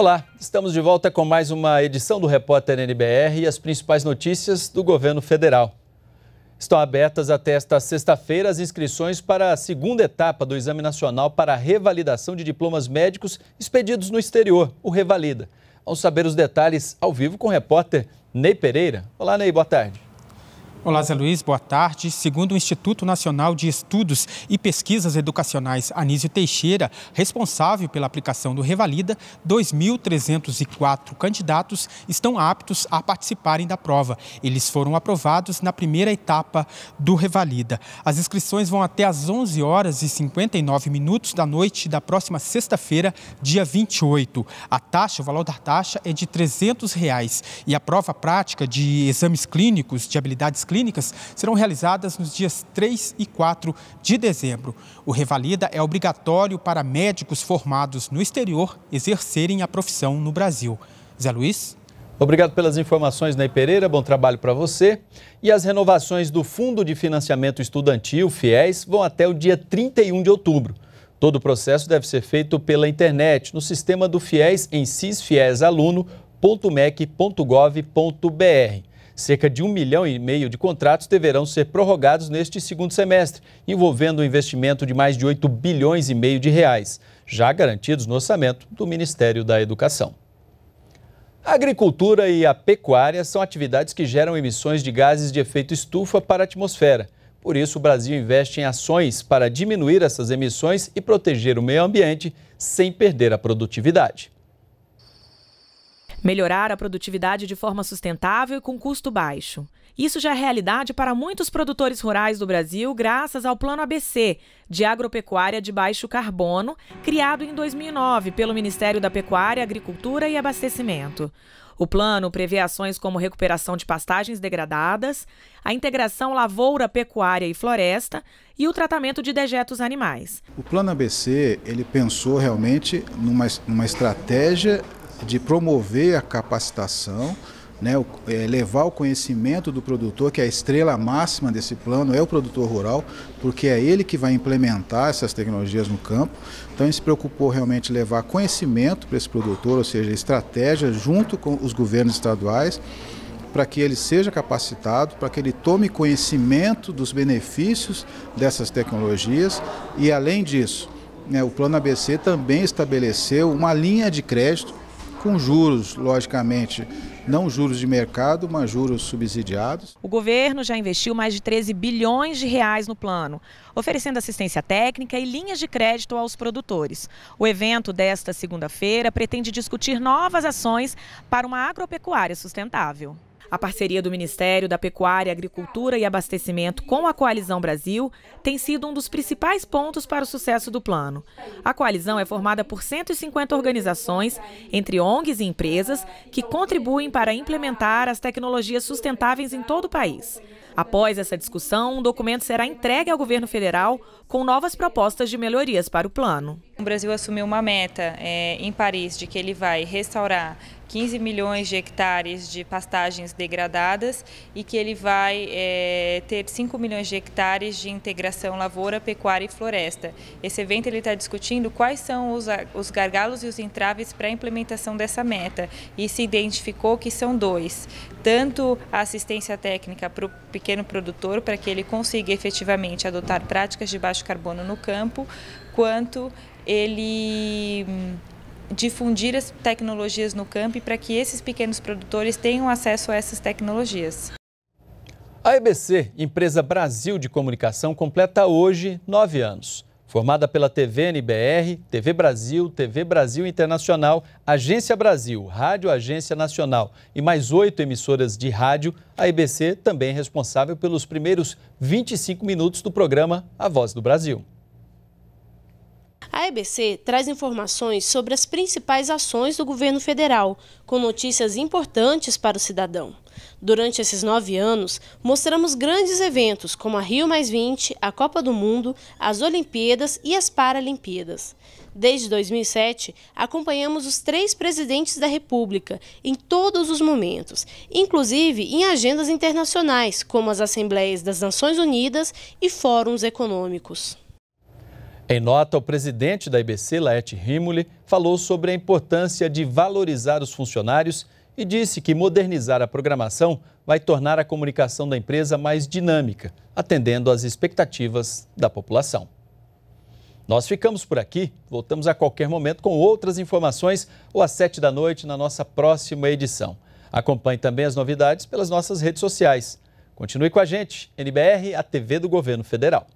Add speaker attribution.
Speaker 1: Olá, estamos de volta com mais uma edição do Repórter NBR e as principais notícias do governo federal. Estão abertas até esta sexta-feira as inscrições para a segunda etapa do Exame Nacional para a Revalidação de Diplomas Médicos expedidos no exterior, o Revalida. Vamos saber os detalhes ao vivo com o repórter Ney Pereira. Olá, Ney, boa tarde.
Speaker 2: Olá, Zé Luiz, boa tarde. Segundo o Instituto Nacional de Estudos e Pesquisas Educacionais Anísio Teixeira, responsável pela aplicação do Revalida, 2.304 candidatos estão aptos a participarem da prova. Eles foram aprovados na primeira etapa do Revalida. As inscrições vão até às 11 horas e 59 minutos da noite da próxima sexta-feira, dia 28. A taxa, o valor da taxa é de R$ 300 reais, e a prova prática de exames clínicos de habilidades clínicas serão realizadas nos dias 3 e 4 de dezembro. O Revalida é obrigatório para médicos formados no exterior exercerem a profissão no Brasil. Zé Luiz? Obrigado pelas informações, Ney Pereira. Bom trabalho para você. E as renovações do Fundo
Speaker 1: de Financiamento Estudantil, FIES, vão até o dia 31 de outubro. Todo o processo deve ser feito pela internet, no sistema do FIES em cisfiesaluno.mec.gov.br. Cerca de um milhão e meio de contratos deverão ser prorrogados neste segundo semestre, envolvendo um investimento de mais de 8 bilhões e meio de reais, já garantidos no orçamento do Ministério da Educação. A agricultura e a pecuária são atividades que geram emissões de gases de efeito estufa para a atmosfera. Por isso, o Brasil investe em ações para diminuir essas emissões e proteger o meio ambiente sem perder a produtividade.
Speaker 3: Melhorar a produtividade de forma sustentável e com custo baixo. Isso já é realidade para muitos produtores rurais do Brasil, graças ao Plano ABC de Agropecuária de Baixo Carbono, criado em 2009 pelo Ministério da Pecuária, Agricultura e Abastecimento. O plano prevê ações como recuperação de pastagens degradadas, a integração lavoura, pecuária e floresta e o tratamento de dejetos animais.
Speaker 4: O plano ABC ele pensou realmente numa, numa estratégia de promover a capacitação, né, é, levar o conhecimento do produtor, que é a estrela máxima desse plano, é o produtor rural, porque é ele que vai implementar essas tecnologias no campo. Então, ele se preocupou realmente em levar conhecimento para esse produtor, ou seja, estratégia junto com os governos estaduais, para que ele seja capacitado, para que ele tome conhecimento dos benefícios dessas tecnologias e, além disso, né, o Plano ABC também estabeleceu uma linha de crédito com juros, logicamente, não juros de mercado, mas juros subsidiados. O
Speaker 3: governo já investiu mais de 13 bilhões de reais no plano, oferecendo assistência técnica e linhas de crédito aos produtores. O evento desta segunda-feira pretende discutir novas ações para uma agropecuária sustentável. A parceria do Ministério da Pecuária, Agricultura e Abastecimento com a Coalizão Brasil tem sido um dos principais pontos para o sucesso do plano. A coalizão é formada por 150 organizações, entre ONGs e empresas, que contribuem para implementar as tecnologias sustentáveis em todo o país. Após essa discussão,
Speaker 5: um documento será entregue ao governo
Speaker 3: federal com novas propostas de melhorias para o plano.
Speaker 5: O Brasil assumiu uma meta é, em Paris de que ele vai restaurar 15 milhões de hectares de pastagens degradadas e que ele vai é, ter 5 milhões de hectares de integração lavoura, pecuária e floresta. Esse evento ele está discutindo quais são os, os gargalos e os entraves para a implementação dessa meta e se identificou que são dois, tanto a assistência técnica para o pequeno produtor para que ele consiga efetivamente adotar práticas de baixo carbono no campo, quanto ele hum, difundir as tecnologias no campo e para que esses pequenos produtores tenham acesso a essas tecnologias.
Speaker 1: A EBC, empresa Brasil de Comunicação, completa hoje nove anos. Formada pela TV NBR, TV Brasil, TV Brasil Internacional, Agência Brasil, Rádio Agência Nacional e mais oito emissoras de rádio, a EBC também é responsável pelos primeiros 25 minutos do programa A Voz do Brasil.
Speaker 5: A EBC
Speaker 3: traz informações sobre as principais ações do governo federal, com notícias importantes para o cidadão. Durante esses nove anos, mostramos grandes eventos como a Rio a Copa do Mundo, as Olimpíadas e as Paralimpíadas. Desde 2007, acompanhamos os três presidentes da República em todos os momentos, inclusive em agendas internacionais, como as Assembleias das Nações Unidas e fóruns econômicos.
Speaker 1: Em nota, o presidente da IBC, Laerte Rimoli, falou sobre a importância de valorizar os funcionários e disse que modernizar a programação vai tornar a comunicação da empresa mais dinâmica, atendendo às expectativas da população. Nós ficamos por aqui, voltamos a qualquer momento com outras informações ou às sete da noite na nossa próxima edição. Acompanhe também as novidades pelas nossas redes sociais. Continue com a gente, NBR, a TV do Governo Federal.